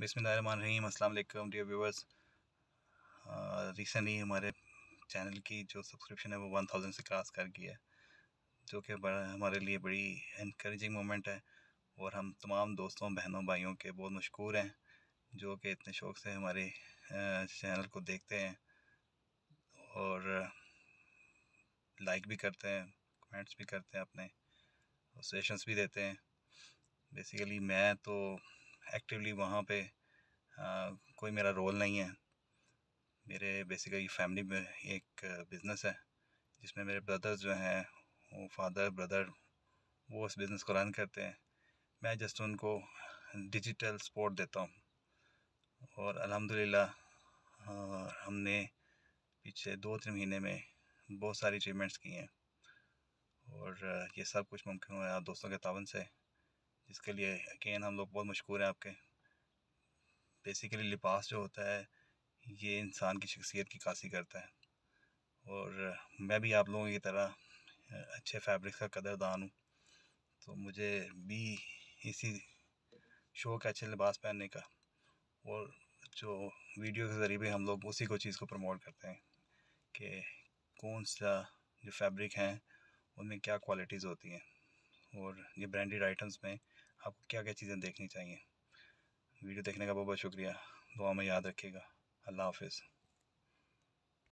बिसमीम अल्लाम dear viewers recently हमारे चैनल की जो सब्सक्रिप्शन है वो वन थाउजेंड से क्रॉस कर गई है जो कि हमारे लिए बड़ी इनक्रेजिंग मोमेंट है और हम तमाम दोस्तों बहनों भाइयों के बहुत मशहूर हैं जो कि इतने शौक़ से हमारे चैनल को देखते हैं और लाइक भी करते हैं कमेंट्स भी करते हैं अपने सजेशंस भी देते हैं बेसिकली मैं तो एक्टिवली वहाँ पे आ, कोई मेरा रोल नहीं है मेरे बेसिकली फैमिली में एक बिज़नेस है जिसमें मेरे ब्रदर्स जो हैं वो फादर ब्रदर वो उस बिज़नेस को रन करते हैं मैं जस्ट उनको डिजिटल सपोर्ट देता हूँ और अल्हम्दुलिल्लाह हमने पिछले दो तीन महीने में बहुत सारी अचीवमेंट्स की हैं और ये सब कुछ मुमकिन हुआ दोस्तों के तावन से इसके लिए अगेन हम लोग बहुत मशहूर हैं आपके बेसिकली लिबास जो होता है ये इंसान की शख्सियत की कासी करता है और मैं भी आप लोगों की तरह अच्छे फैब्रिक्स का कदरदान हूँ तो मुझे भी इसी शौक़ है अच्छे लिबास पहनने का और जो वीडियो के ज़रिए हम लोग उसी को चीज़ को प्रमोट करते हैं कि कौन सा जो फैब्रिक हैं उनमें क्या क्वालिटीज़ होती हैं और ये ब्रांडेड आइटम्स में आपको क्या क्या चीज़ें देखनी चाहिए वीडियो देखने का बहुत बहुत शुक्रिया दुआ में याद रखिएगा अल्लाह हाफिज़